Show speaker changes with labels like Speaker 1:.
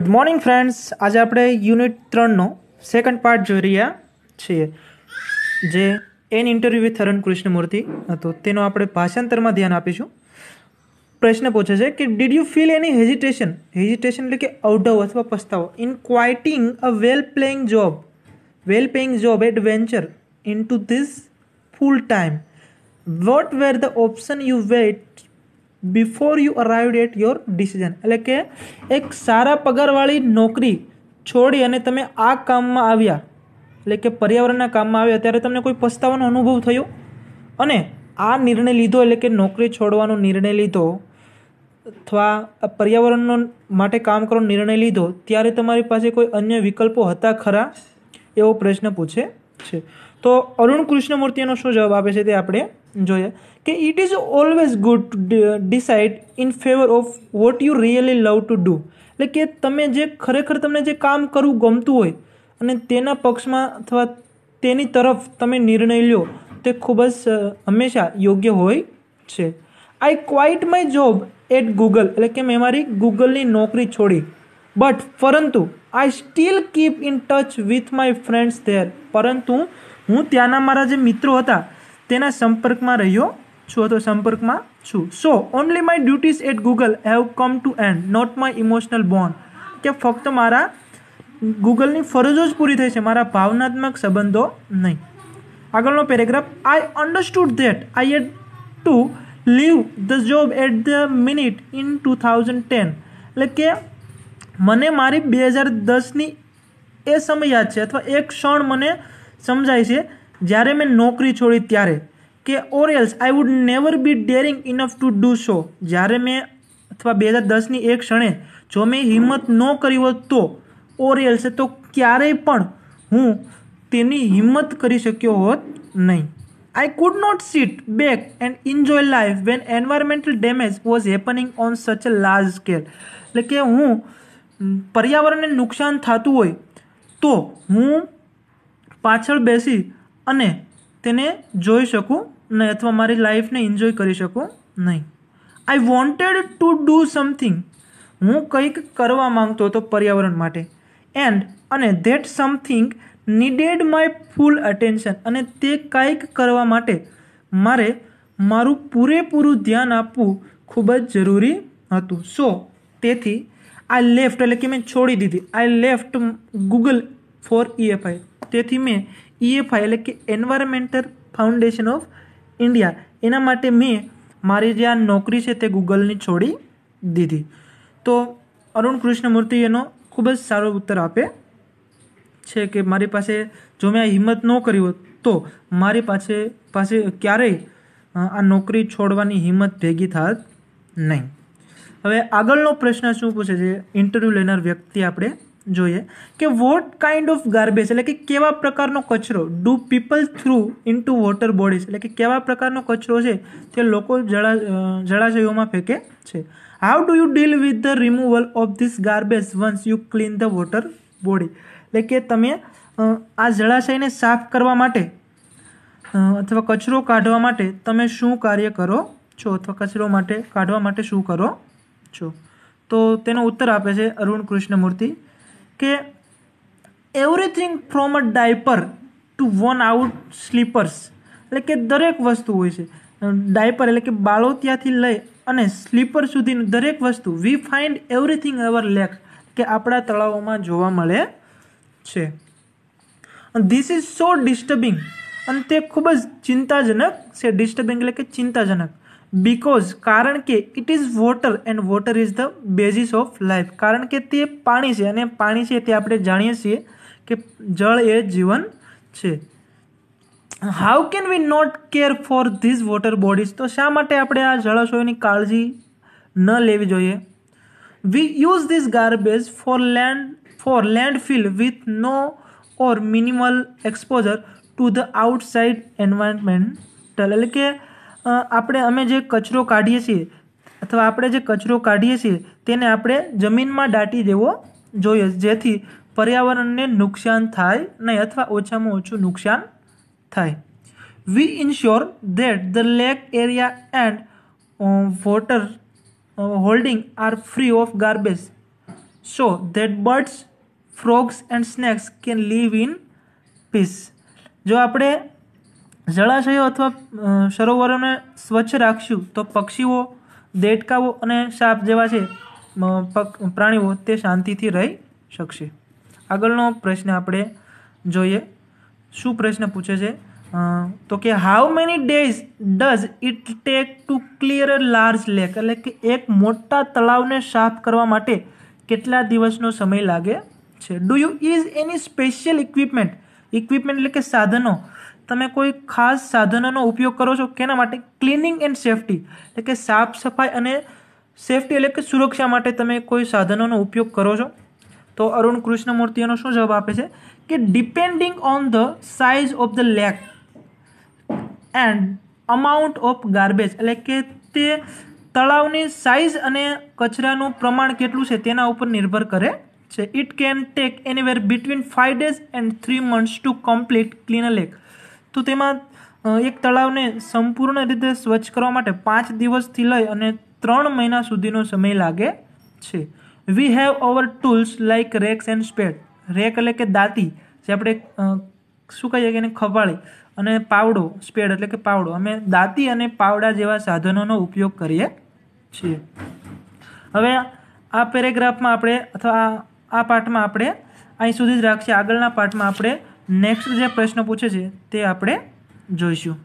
Speaker 1: good morning friends આજે આપણે unit ત્રણનો સેકન્ડ પાર્ટ જોઈ રહ્યા છીએ જે an interview with Arun Krishnamurthy હતો તેનો આપણે ભાષાંતરમાં ધ્યાન આપીશું પ્રશ્ન પૂછે છે કે did you feel any hesitation hesitation એટલે કે અવઢવ અથવા પસ્તાવો in quitting a well playing job well playing job at venture into this full time what were the option you wait before you arrived at your decision એટલે કે એક સારા પગારવાળી નોકરી છોડી અને તમે આ કામમાં આવ્યા એટલે કે પર્યાવરણના કામમાં આવ્યા ત્યારે તમને કોઈ પસ્તાવાનો અનુભવ થયો અને આ નિર્ણય લીધો એટલે કે નોકરી છોડવાનો નિર્ણય લીધો અથવા પર્યાવરણનો માટે કામ કરવાનો નિર્ણય લીધો ત્યારે તમારી પાસે કોઈ અન્ય વિકલ્પો હતા ખરા એવો પ્રશ્ન પૂછે છે તો અરુણ કૃષ્ણમૂર્તિનો શું જવાબ આપે છે તે આપણે જોઈએ કે it is always good to decide in favour of what you really love to do એટલે કે તમે જે ખરેખર તમને જે કામ કરવું ગમતું હોય અને તેના પક્ષમાં અથવા તેની તરફ તમે નિર્ણય લ્યો તે ખૂબ જ હંમેશા યોગ્ય હોય છે I quit my job at Google એટલે કે મેં મારી ગૂગલની નોકરી છોડી બટ પરંતુ I still keep in touch with my friends there પરંતુ હું ત્યાંના મારા જે મિત્રો હતા તેના સંપર્કમાં રહ્યો છું તો સંપર્કમાં છું so only my duties at Google have come to end not my emotional bond કે ફક્ત મારા ગૂગલની ફરજો જ પૂરી થઈ છે મારા ભાવનાત્મક સંબંધો નહીં આગળનો paragraph I understood that I ought to leave the job at the minute in two thousand ten એટલે કે મને મારી બે હજાર દસની એ સમય યાદ છે અથવા એ ક્ષણ મને સમજાય છે જ્યારે મેં નોકરી છોડી ત્યારે કે or else I would never be daring enough to do so જ્યારે મેં અથવા બે હજાર દસની એક ક્ષણે જો મેં હિંમત ન કરી હોત તો ઓર એલ્સ તો ક્યારેય પણ હું તેની હિંમત કરી શક્યો હોત નહીં I could not sit back and enjoy life when environmental damage was happening on such a large scale એટલે કે હું પર્યાવરણને નુકસાન થતું હોય તો હું પાછળ બેસી અને તેને જોઈ શકું નહીં અથવા મારી લાઈફને એન્જોય કરી શકું નહીં I wanted to do something હું કંઈક કરવા માંગતો હતો પર્યાવરણ માટે એન્ડ અને that something needed my full attention અને તે કંઈક કરવા માટે મારે મારું પૂરેપૂરું ધ્યાન આપવું ખૂબ જ જરૂરી હતું સો તેથી આઈ લેફ્ટ એટલે કે મેં છોડી દીધી I left Google for EFI તેથી મેં ઈએફઆઈ એટલે કે એન્વાયરમેન્ટલ ફાઉન્ડેશન ઓફ ઇન્ડિયા એના માટે મેં મારી જે આ નોકરી છે તે ગૂગલની છોડી દીધી તો અરુણ કૃષ્ણમૂર્તિ એનો ખૂબ જ સારો ઉત્તર આપે છે કે મારી પાસે જો મેં આ હિંમત ન કરી હોત તો મારી પાસે પાસે ક્યારેય આ નોકરી છોડવાની હિંમત ભેગી થાત નહીં હવે આગળનો પ્રશ્ન શું પૂછે છે ઇન્ટરવ્યૂ લેનાર વ્યક્તિ આપણે જોઈએ કે વોટ કાઇન્ડ ઓફ ગાર્બેજ એટલે કે કેવા પ્રકારનો કચરો do people throw into water bodies એટલે કે કેવા પ્રકારનો કચરો છે તે લોકો જળા જળાશયોમાં ફેંકે છે how do you deal with the removal of this garbage once you clean the water body એટલે કે તમે આ જળાશયને સાફ કરવા માટે અથવા કચરો કાઢવા માટે તમે શું કાર્ય કરો છો અથવા કચરો માટે કાઢવા માટે શું કરો છો તો તેનો ઉત્તર આપે છે અરુણ કૃષ્ણમૂર્તિ કે everything from a diaper to worn out slippers એટલે કે દરેક વસ્તુ હોય છે ડાયપર એટલે કે બાળો ત્યાંથી લઈ અને સ્લીપર સુધીની દરેક વસ્તુ we find everything our lake કે આપણા તળાવોમાં જોવા મળે છે ધીસ ઇઝ સો ડિસ્ટર્બિંગ અને તે ખૂબ જ ચિંતાજનક છે ડિસ્ટર્બિંગ એટલે કે ચિંતાજનક બિકોઝ કારણ કે it is water and water is the basis of life કારણ કે તે પાણી છે અને પાણી છે તે આપણે જાણીએ છીએ કે જળ એ જીવન છે how can we not care for these water bodies તો શા માટે આપણે આ જળાશયોની કાળજી ન લેવી જોઈએ we use this garbage for land for landfill with no or minimal exposure to the outside environmental એટલે કે આપણે અમે જે કચરો કાઢીએ છીએ અથવા આપણે જે કચરો કાઢીએ છીએ તેને આપણે જમીનમાં દાટી દેવો જોઈએ જેથી પર્યાવરણને નુકસાન થાય નહીં અથવા ઓછામાં ઓછું નુકસાન થાય we ensure that the lake area and water holding are free of garbage so that birds frogs and snakes can live in peace જો આપણે જળાશયો અથવા સરોવરોને સ્વચ્છ રાખશું તો પક્ષીઓ દેટકાઓ અને સાપ જેવા છે પ્રાણીઓ તે શાંતિથી રહી શકશે આગળનો પ્રશ્ન આપણે જોઈએ શું પ્રશ્ન પૂછે છે તો કે how many days does it take to clear a large lake એટલે કે એક મોટા તળાવને સાફ કરવા માટે કેટલા દિવસનો સમય લાગે છે do you is any special equipment equipment એટલે કે સાધનો તમે કોઈ ખાસ સાધનોનો ઉપયોગ કરો છો કેના માટે ક્લિનિંગ એન્ડ સેફટી એટલે કે સાફ સફાઈ અને સેફટી એટલે કે સુરક્ષા માટે તમે કોઈ સાધનોનો ઉપયોગ કરો છો તો અરુણ કૃષ્ણમૂર્તિઓનો શું જવાબ આપે છે કે depending on the size of the lake and amount of garbage એટલે કે તે તળાવની સાઇઝ અને કચરાનું પ્રમાણ કેટલું છે તેના ઉપર નિર્ભર કરે છે it can take anywhere between five days and three months to complete clean a lake તો તેમાં એક તળાવને સંપૂર્ણ રીતે સ્વચ્છ કરવા માટે પાંચ દિવસથી લઈ અને ત્રણ મહિના સુધીનો સમય લાગે છે we have our tools like rakes and spade rake એટલે કે દાંતી જે આપણે શું કહીએ કે એને ખવાળી અને પાવડો સ્પેડ એટલે કે પાવડો અમે દાંતી અને પાવડા જેવા સાધનોનો ઉપયોગ કરીએ છીએ હવે આ પેરેગ્રાફમાં આપણે અથવા આ પાઠમાં આપણે અહીં સુધી જ રાખીએ આગળના પાઠમાં આપણે નેક્સ્ટ જે પ્રશ્ન પૂછે છે તે આપણે જોઈશું